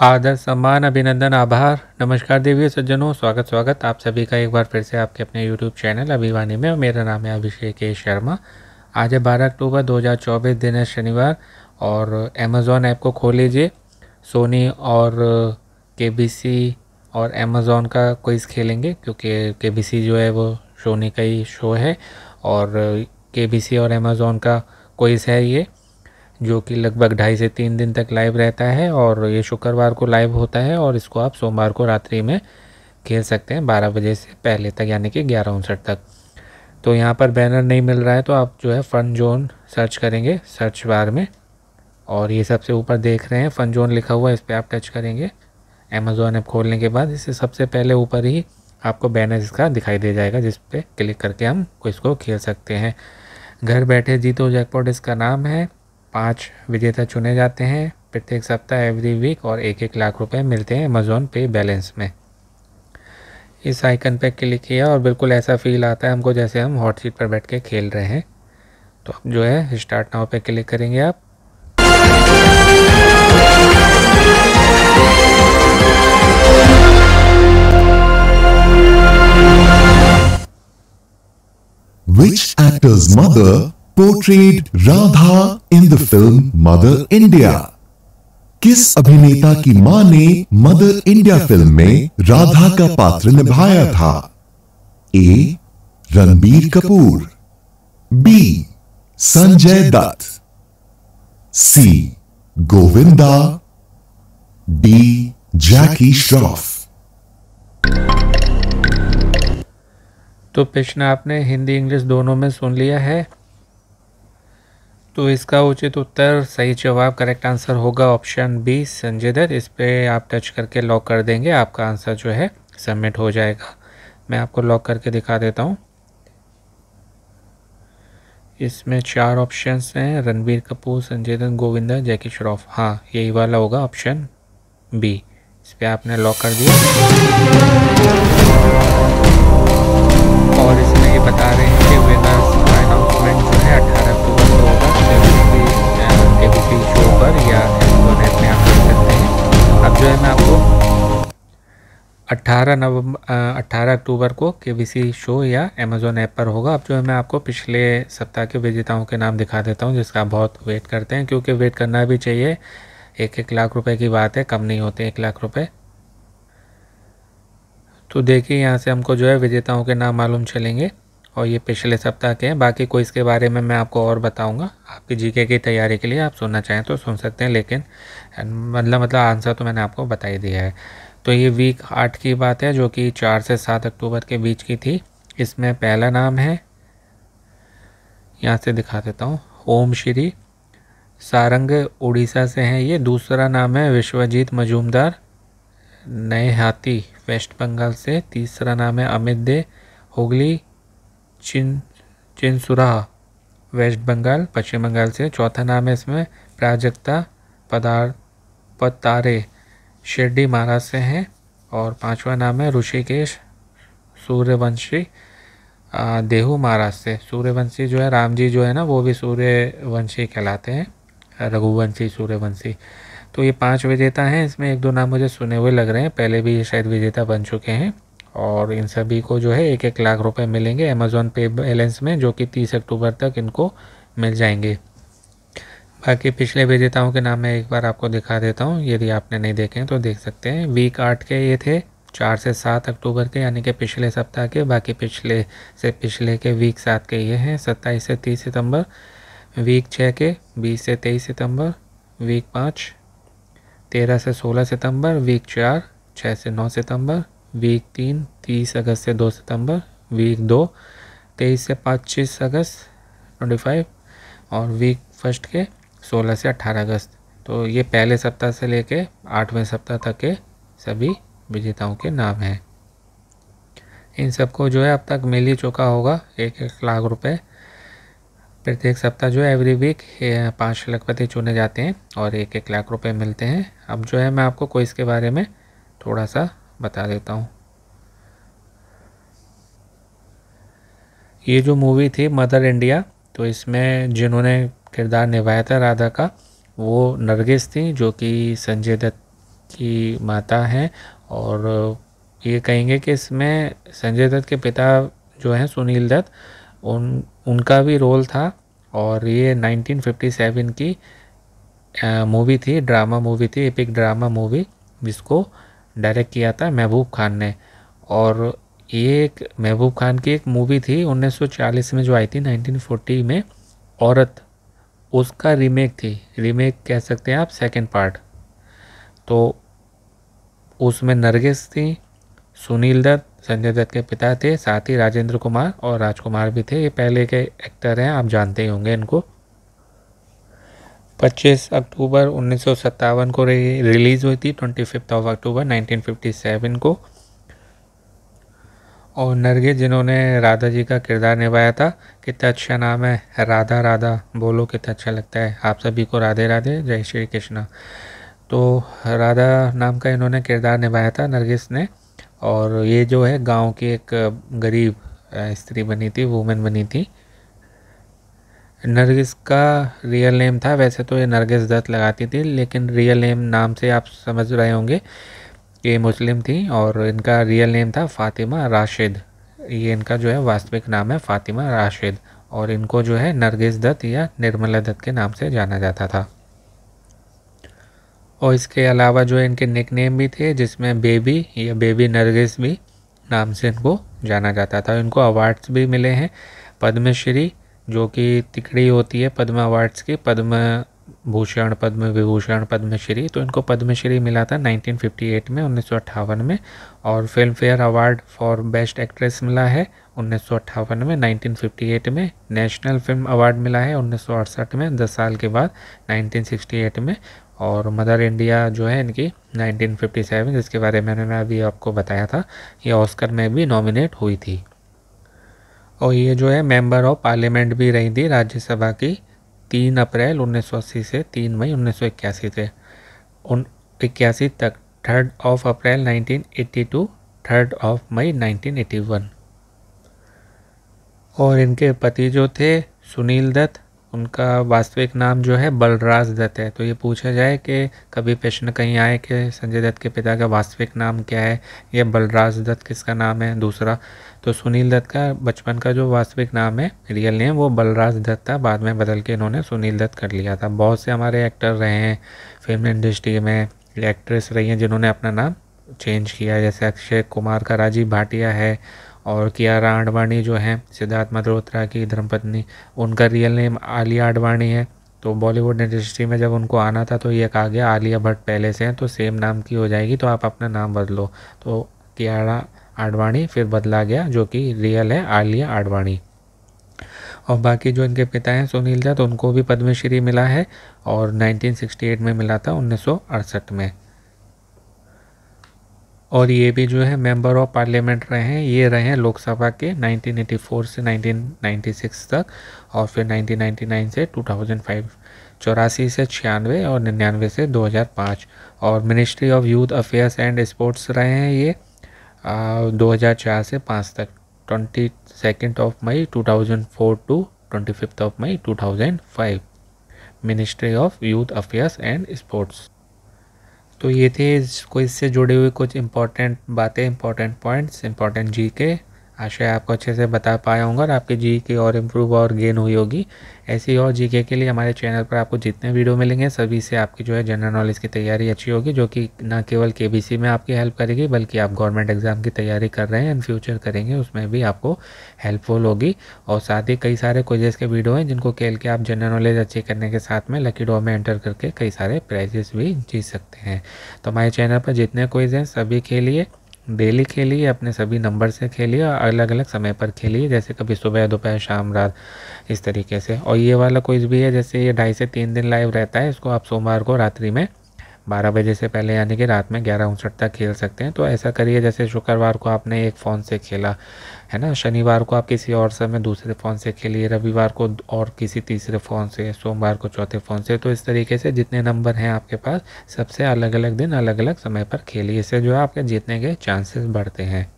आदर सम्मान अभिनंदन आभार नमस्कार देवी सज्जनों स्वागत स्वागत आप सभी का एक बार फिर से आपके अपने यूट्यूब चैनल अभिवानी में मेरा नाम है अभिषेक के शर्मा आज है बारह अक्टूबर 2024 दिन है शनिवार और अमेज़ोन ऐप को खोल लीजिए सोनी और के और Amazon का कोइज खेलेंगे क्योंकि के जो है वो सोनी का ही शो है और के और अमेज़ोन का कोइज है ये जो कि लगभग ढाई से तीन दिन तक लाइव रहता है और ये शुक्रवार को लाइव होता है और इसको आप सोमवार को रात्रि में खेल सकते हैं बारह बजे से पहले तक यानी कि ग्यारह उनसठ तक तो यहाँ पर बैनर नहीं मिल रहा है तो आप जो है फन जोन सर्च करेंगे सर्च बार में और ये सबसे ऊपर देख रहे हैं फन जोन लिखा हुआ है इस पर आप टच करेंगे अमेज़ोन ऐप खोलने के बाद इससे सबसे पहले ऊपर ही आपको बैनर इसका दिखाई दे जाएगा जिस पर क्लिक करके हम इसको खेल सकते हैं घर बैठे जीतो जैकपॉट इसका नाम है पाँच विजेता चुने जाते हैं प्रत्येक सप्ताह एवरी वीक और एक एक लाख रुपए मिलते हैं अमेज़ोन पे बैलेंस में इस आइकन पे क्लिक किया और बिल्कुल ऐसा फील आता है हमको जैसे हम हॉट सीट पर बैठ के खेल रहे हैं तो अब जो है स्टार्ट नाउ पे क्लिक करेंगे आप Which actor's mother portray Radha in the film Mother India किस अभिनेता की मां ने मदर इंडिया फिल्म में राधा का पात्र निभाया था A Ranbir Kapoor B Sanjay Dutt C Govinda D Jackie Shroff तो प्रश्न आपने हिंदी इंग्लिश दोनों में सुन लिया है तो इसका उचित उत्तर सही जवाब करेक्ट आंसर होगा ऑप्शन बी संजय दत्त इस पर आप टच करके लॉक कर देंगे आपका आंसर जो है सबमिट हो जाएगा मैं आपको लॉक करके दिखा देता हूँ इसमें चार ऑप्शंस हैं रणबीर कपूर संजय दत्त गोविंदा जैकी श्रॉफ हाँ यही वाला होगा ऑप्शन बी इस पर आपने लॉक कर दिया और इसमें ये बता रहे हैं कि विनर्स अनाउंसमेंट जो है अठारह एबीपी जो है मैं आपको 18 नवंबर 18 अक्टूबर को के शो या अमेज़ोन ऐप पर होगा अब जो है मैं आपको पिछले सप्ताह के विजेताओं के नाम दिखा देता हूँ जिसका आप बहुत वेट करते हैं क्योंकि वेट करना भी चाहिए एक एक लाख रुपए की बात है कम नहीं होते एक लाख रुपए तो देखिए यहाँ से हमको जो है विजेताओं के नाम मालूम चलेंगे और ये पिछले सप्ताह के हैं बाकी कोई इसके बारे में मैं आपको और बताऊंगा आपकी जीके की तैयारी के लिए आप सुनना चाहें तो सुन सकते हैं लेकिन मतलब मतलब आंसर तो मैंने आपको बता ही दिया है तो ये वीक आठ की बात है जो कि चार से सात अक्टूबर के बीच की थी इसमें पहला नाम है यहाँ से दिखा देता हूँ ओम श्री सारंग उड़ीसा से हैं ये दूसरा नाम है विश्वजीत मजूमदार नए हाथी वेस्ट बंगाल से तीसरा नाम है अमित दे हुगली चिन चिनसुरा वेस्ट बंगाल पश्चिम बंगाल से चौथा नाम है इसमें प्राजक्ता पदार पतारे शिरडी महाराष्ट्र से हैं और पांचवा नाम है ऋषिकेश सूर्यवंशी देहू महाराष्ट्र से सूर्यवंशी जो है राम जी जो है ना वो भी सूर्यवंशी कहलाते हैं रघुवंशी सूर्यवंशी तो ये पांच विजेता हैं इसमें एक दो नाम मुझे सुने हुए लग रहे हैं पहले भी ये शायद विजेता बन चुके हैं और इन सभी को जो है एक एक लाख रुपए मिलेंगे अमेज़ोन पे बैलेंस में जो कि तीस अक्टूबर तक इनको मिल जाएंगे बाकी पिछले विजेताओं के नाम मैं एक बार आपको दिखा देता हूँ यदि आपने नहीं देखे तो देख सकते हैं वीक आठ के ये थे चार से सात अक्टूबर के यानी कि पिछले सप्ताह के बाकी पिछले से पिछले के वीक सात के ये हैं सत्ताईस से तीस सितंबर वीक छः के बीस से तेईस सितंबर वीक पाँच तेरह से सोलह सितंबर वीक चार छः से नौ सितंबर वीक तीन तीस अगस्त से दो सितंबर वीक दो तेईस से पच्चीस अगस्त ट्वेंटी फाइव और वीक फर्स्ट के सोलह से अट्ठारह अगस्त तो ये पहले सप्ताह से लेके आठवें सप्ताह तक के सभी विजेताओं के नाम हैं इन सबको जो है अब तक मिल ही चुका होगा एक एक लाख रुपए प्रत्येक सप्ताह जो है एवरी वीक पाँच लखपति चुने जाते हैं और एक एक लाख रुपए मिलते हैं अब जो है मैं आपको कोई इसके बारे में थोड़ा सा बता देता हूँ ये जो मूवी थी मदर इंडिया तो इसमें जिन्होंने किरदार निभाया था राधा का वो नरगिस थी जो कि संजय दत्त की माता हैं और ये कहेंगे कि इसमें संजय दत्त के पिता जो हैं सुनील दत्त उन उनका भी रोल था और ये 1957 की मूवी थी ड्रामा मूवी थी एपिक ड्रामा मूवी जिसको डायरेक्ट किया था महबूब खान ने और ये एक महबूब खान की एक मूवी थी 1940 में जो आई थी 1940 में औरत उसका रीमेक थी रीमेक कह सकते हैं आप सेकंड पार्ट तो उसमें नरगिस थी सुनील दत्त संजय दत्त के पिता थे साथ ही राजेंद्र कुमार और राजकुमार भी थे ये पहले के एक्टर हैं आप जानते ही होंगे इनको 25 अक्टूबर उन्नीस को रिलीज़ हुई थी ट्वेंटी फिफ्थ ऑफ अक्टूबर 1957 को और नरगे जिन्होंने राधा जी का किरदार निभाया था कितना अच्छा नाम है राधा राधा बोलो कितना अच्छा लगता है आप सभी को राधे राधे जय श्री कृष्णा तो राधा नाम का इन्होंने किरदार निभाया था नरगिस ने और ये जो है गांव की एक गरीब स्त्री बनी थी वूमेन बनी थी नरगिस का रियल नेम था वैसे तो ये नरगिस दत्त लगाती थी लेकिन रियल नेम नाम से आप समझ रहे होंगे ये मुस्लिम थी और इनका रियल नेम था फ़ातिमा राशिद ये इनका जो है वास्तविक नाम है फ़ातिमा राशिद और इनको जो है नरगिस दत्त या निर्मला दत्त के नाम से जाना जाता था और इसके अलावा जो है इनके निक नेम भी थे जिसमें बेबी या बेबी नरगिस भी नाम से इनको जाना जाता था इनको अवार्ड्स भी मिले हैं पद्मश्री जो कि तिकड़ी होती है पद्म अवार्ड्स की पद्म भूषण पद्म विभूषण पद्मश्री तो इनको पद्मश्री मिला था 1958 में उन्नीस में और Filmfare award for best actress मिला है उन्नीस में 1958 में नेशनल फिल्म अवार्ड मिला है उन्नीस में 10 साल के बाद 1968 में और मदर इंडिया जो है इनकी 1957 जिसके बारे में मैंने अभी आपको बताया था ये ऑस्कर में भी नॉमिनेट हुई थी और ये जो है मेंबर ऑफ पार्लियामेंट भी रही थी राज्यसभा की तीन अप्रैल 1980 से तीन मई 1981 से उन इक्यासी तक third of April 1982 third of May 1981 और इनके पति जो थे सुनील दत्त उनका वास्तविक नाम जो है बलराज दत्त है तो ये पूछा जाए कि कभी प्रश्न कहीं आए कि संजय दत्त के पिता का वास्तविक नाम क्या है या बलराज दत्त किसका नाम है दूसरा तो सुनील दत्त का बचपन का जो वास्तविक नाम है रियल नेम वो बलराज दत्त था बाद में बदल के इन्होंने सुनील दत्त कर लिया था बहुत से हमारे एक्टर रहे हैं फिल्म इंडस्ट्री में एक्ट्रेस रही हैं जिन्होंने अपना नाम चेंज किया जैसे अक्षय कुमार का राजीव भाटिया है और कियारा आडवाणी जो हैं सिद्धार्थ मल्होत्रा की धर्मपत्नी उनका रियल नेम आलिया आडवाणी है तो बॉलीवुड इंडस्ट्री में जब उनको आना था तो ये कहा गया आलिया भट्ट पहले से हैं तो सेम नाम की हो जाएगी तो आप अपना नाम बदलो तो कियारा आडवाणी फिर बदला गया जो कि रियल है आलिया आडवाणी और बाकी जो इनके पिता हैं सुनील दत्त उनको भी पद्मश्री मिला है और 1968 में मिला था उन्नीस में और ये भी जो है मेंबर ऑफ पार्लियामेंट रहे हैं ये रहे हैं लोकसभा के 1984 से 1996 तक और फिर 1999 से 2005 चौरासी से छियानवे और निन्यानवे से 2005 और ministry of youth affairs and sports रहे हैं ये आ, 2004 से 5 तक twenty second of May 2004 to twenty fifth of May 2005 ministry of youth affairs and sports तो ये थे इसको इससे जुड़े हुए कुछ इम्पॉर्टेंट बातें इम्पॉर्टेंट पॉइंट्स इम्पॉर्टेंट जी के आशय आपको अच्छे से बता पाया होगा और आपकी जी की और इम्प्रूव और गेन हुई होगी ऐसी और जी के लिए हमारे चैनल पर आपको जितने वीडियो मिलेंगे सभी से आपकी जो है जनरल नॉलेज की तैयारी अच्छी होगी जो कि ना केवल के में आपकी हेल्प करेगी बल्कि आप गवर्नमेंट एग्ज़ाम की तैयारी कर रहे हैं एंड फ्यूचर करेंगे उसमें भी आपको हेल्पफुल होगी और साथ ही कई सारे कोजेस के वीडियो हैं जिनको खेल के आप जनरल नॉलेज अच्छी करने के साथ में लकी डॉ में एंटर करके कई सारे प्राइजेस भी जीत सकते हैं तो हमारे चैनल पर जितने कोइज हैं सभी के लिए डेली खेलिए अपने सभी नंबर से खेलिए अलग अलग समय पर खेलिए जैसे कभी सुबह दोपहर शाम रात इस तरीके से और ये वाला कोई भी है जैसे ये ढाई से तीन दिन लाइव रहता है इसको आप सोमवार को रात्रि में बारह बजे से पहले यानी कि रात में ग्यारह उनसठ तक खेल सकते हैं तो ऐसा करिए जैसे शुक्रवार को आपने एक फ़ोन से खेला है ना शनिवार को आप किसी और समय दूसरे फ़ोन से खेलिए रविवार को और किसी तीसरे फ़ोन से सोमवार को चौथे फ़ोन से तो इस तरीके से जितने नंबर हैं आपके पास सबसे अलग अलग दिन अलग अलग समय पर खेलिए इससे जो है आपके जीतने के चांसेस बढ़ते हैं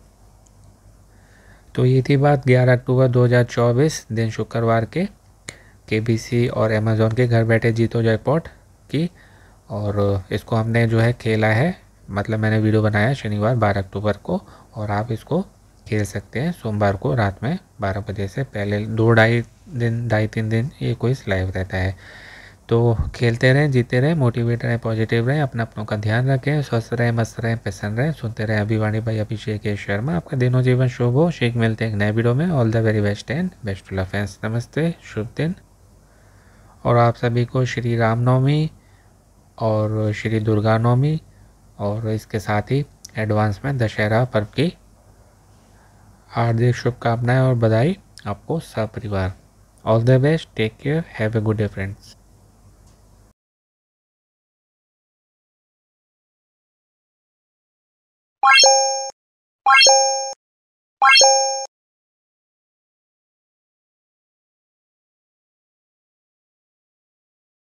तो ये थी बात 11 अक्टूबर 2024 दिन शुक्रवार के के और अमेज़ोन के घर बैठे जीतो जयपोर्ट की और इसको हमने जो है खेला है मतलब मैंने वीडियो बनाया शनिवार बारह अक्टूबर को और आप इसको खेल सकते हैं सोमवार को रात में बारह बजे से पहले दो ढाई दिन ढाई तीन दिन ये कोई लाइव रहता है तो खेलते रहें जीते रहें मोटिवेट रहें पॉजिटिव रहें अपना अपनों का ध्यान रखें स्वस्थ रहें मस्त रहें प्रसन्न रहें सुनते रहें अभिवाणी भाई अभिषेक ए शर्मा आपका दिनों जीवन शुभ हो शेख मिलते हैं एक नए वीडियो में all the very best and best love fans नमस्ते शुभ दिन और आप सभी को श्री रामनवमी और श्री दुर्गा नवमी और इसके साथ ही एडवांस में दशहरा पर्व की हार्दिक शुभकामनाएं और बधाई आपको सपरिवार all the best take care have a good day friends